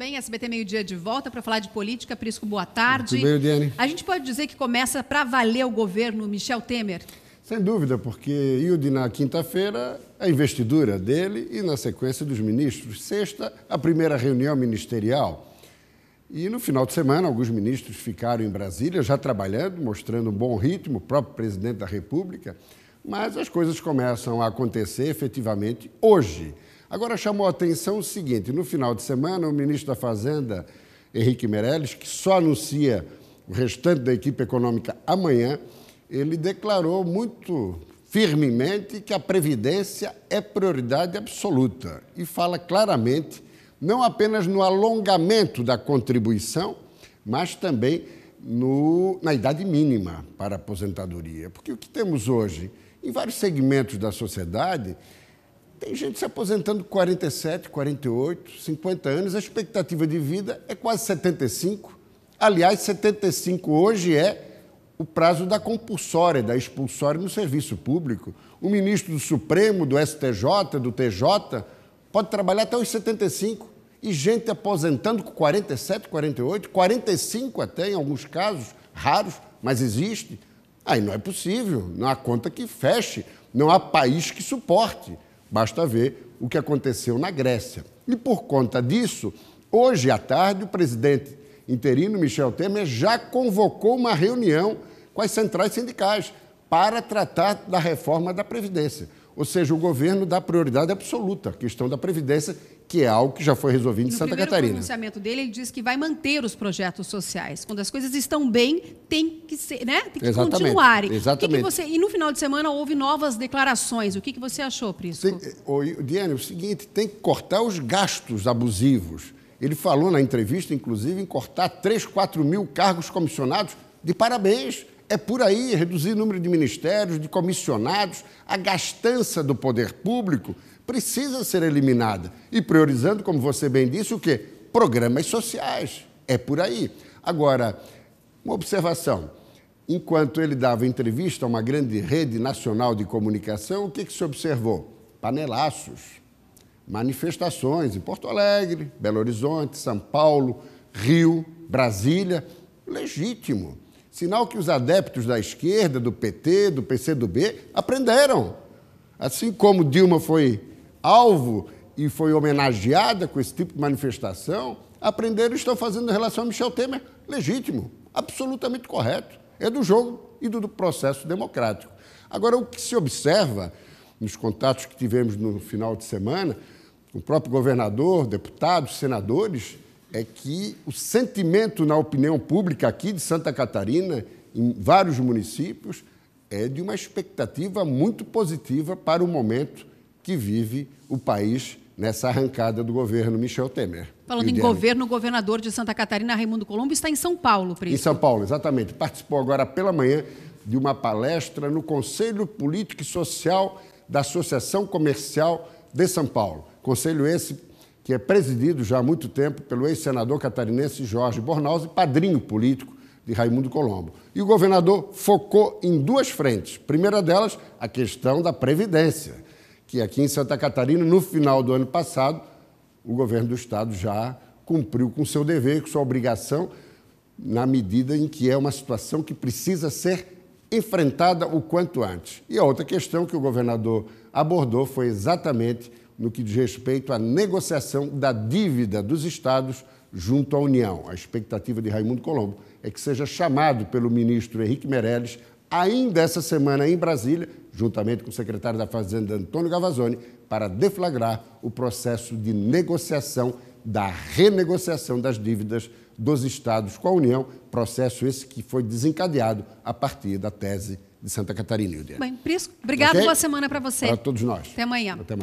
bem, SBT Meio Dia de volta para falar de política. Prisco, boa tarde. Tudo bem, Diane? A gente pode dizer que começa para valer o governo Michel Temer? Sem dúvida, porque Hilde, na quinta-feira, a investidura dele e, na sequência, dos ministros. Sexta, a primeira reunião ministerial. E no final de semana, alguns ministros ficaram em Brasília, já trabalhando, mostrando um bom ritmo, o próprio presidente da República. Mas as coisas começam a acontecer efetivamente hoje. Agora chamou a atenção o seguinte: no final de semana, o ministro da Fazenda, Henrique Meirelles, que só anuncia o restante da equipe econômica amanhã, ele declarou muito firmemente que a previdência é prioridade absoluta e fala claramente não apenas no alongamento da contribuição, mas também no, na idade mínima para a aposentadoria. Porque o que temos hoje, em vários segmentos da sociedade, tem gente se aposentando com 47, 48, 50 anos, a expectativa de vida é quase 75. Aliás, 75 hoje é o prazo da compulsória, da expulsória no serviço público. O ministro do Supremo, do STJ, do TJ, pode trabalhar até os 75. E gente aposentando com 47, 48, 45 até, em alguns casos, raros, mas existe. Aí não é possível, não há conta que feche, não há país que suporte. Basta ver o que aconteceu na Grécia. E por conta disso, hoje à tarde, o presidente interino Michel Temer já convocou uma reunião com as centrais sindicais para tratar da reforma da Previdência. Ou seja, o governo dá prioridade absoluta à questão da Previdência, que é algo que já foi resolvido em Santa Catarina. No pronunciamento dele, ele diz que vai manter os projetos sociais. Quando as coisas estão bem, tem que ser, né? Tem que Exatamente. continuarem. Exatamente. Que que você... E no final de semana houve novas declarações. O que, que você achou, Prisco? Tem... Eh, o, Diane, é o seguinte, tem que cortar os gastos abusivos. Ele falou na entrevista, inclusive, em cortar 3, 4 mil cargos comissionados. De parabéns. É por aí reduzir o número de ministérios, de comissionados, a gastança do poder público precisa ser eliminada. E priorizando, como você bem disse, o quê? Programas sociais. É por aí. Agora, uma observação. Enquanto ele dava entrevista a uma grande rede nacional de comunicação, o que, que se observou? Panelaços, manifestações em Porto Alegre, Belo Horizonte, São Paulo, Rio, Brasília. Legítimo. Sinal que os adeptos da esquerda, do PT, do PCdoB, aprenderam. Assim como Dilma foi alvo e foi homenageada com esse tipo de manifestação, aprenderam e estão fazendo em relação a Michel Temer. Legítimo, absolutamente correto. É do jogo e do processo democrático. Agora, o que se observa nos contatos que tivemos no final de semana, o próprio governador, deputados, senadores, é que o sentimento na opinião pública aqui de Santa Catarina, em vários municípios, é de uma expectativa muito positiva para o momento que vive o país nessa arrancada do governo Michel Temer. Falando em governo, o governador de Santa Catarina, Raimundo Colombo, está em São Paulo, Príncipe. Em São Paulo, exatamente. Participou agora pela manhã de uma palestra no Conselho Político e Social da Associação Comercial de São Paulo. Conselho esse que é presidido já há muito tempo pelo ex-senador catarinense Jorge Bornausi, padrinho político de Raimundo Colombo. E o governador focou em duas frentes. Primeira delas, a questão da Previdência, que aqui em Santa Catarina, no final do ano passado, o governo do Estado já cumpriu com seu dever, com sua obrigação, na medida em que é uma situação que precisa ser enfrentada o quanto antes. E a outra questão que o governador abordou foi exatamente no que diz respeito à negociação da dívida dos estados junto à União. A expectativa de Raimundo Colombo é que seja chamado pelo ministro Henrique Meirelles ainda essa semana em Brasília, juntamente com o secretário da Fazenda Antônio Gavazzoni, para deflagrar o processo de negociação da renegociação das dívidas dos estados com a União, processo esse que foi desencadeado a partir da tese de Santa Catarina. Bem, Prisco, obrigado, okay? boa semana para você. Para todos nós. Até amanhã. Até amanhã.